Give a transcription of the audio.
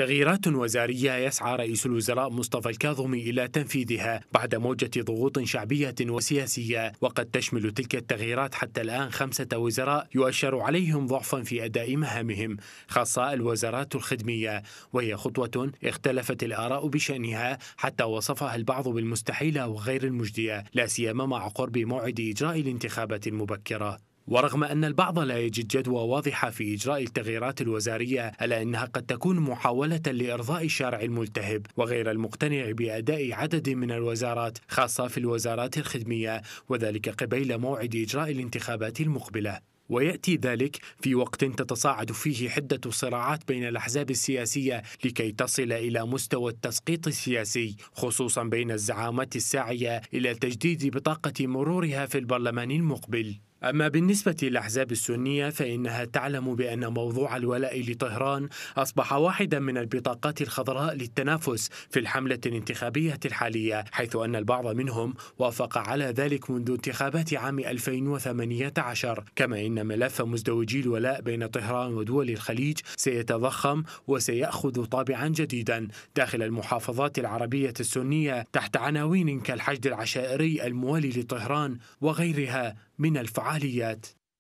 تغييرات وزارية يسعى رئيس الوزراء مصطفى الكاظمي إلى تنفيذها بعد موجة ضغوط شعبية وسياسية وقد تشمل تلك التغييرات حتى الآن خمسة وزراء يؤشر عليهم ضعفا في أداء مهامهم خاصة الوزارات الخدمية وهي خطوة اختلفت الآراء بشأنها حتى وصفها البعض بالمستحيلة وغير المجدية لا سيما مع قرب موعد إجراء الانتخابات المبكرة ورغم أن البعض لا يجد جدوى واضحة في إجراء التغييرات الوزارية ألا إنها قد تكون محاولة لإرضاء الشارع الملتهب وغير المقتنع بأداء عدد من الوزارات خاصة في الوزارات الخدمية وذلك قبيل موعد إجراء الانتخابات المقبلة وياتي ذلك في وقت تتصاعد فيه حده الصراعات بين الاحزاب السياسيه لكي تصل الى مستوى التسقيط السياسي خصوصا بين الزعامات الساعيه الى تجديد بطاقه مرورها في البرلمان المقبل أما بالنسبة للأحزاب السنية فإنها تعلم بأن موضوع الولاء لطهران أصبح واحدا من البطاقات الخضراء للتنافس في الحملة الانتخابية الحالية حيث أن البعض منهم وافق على ذلك منذ انتخابات عام 2018 كما إن ملف مزدوجي الولاء بين طهران ودول الخليج سيتضخم وسيأخذ طابعا جديدا داخل المحافظات العربية السنية تحت عناوين كالحشد العشائري الموالي لطهران وغيرها من الفعاليات فعاليات